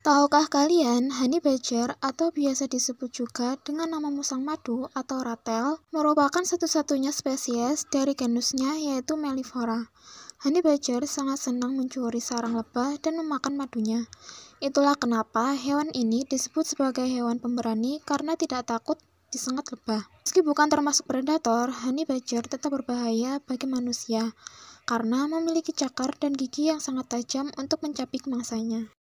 Tahukah kalian, honey badger atau biasa disebut juga dengan nama musang madu atau ratel merupakan satu-satunya spesies dari genusnya yaitu Melifora. Honey badger sangat senang mencuri sarang lebah dan memakan madunya. Itulah kenapa hewan ini disebut sebagai hewan pemberani karena tidak takut disengat lebah. Meski bukan termasuk predator, honey badger tetap berbahaya bagi manusia karena memiliki cakar dan gigi yang sangat tajam untuk mencapik mangsanya.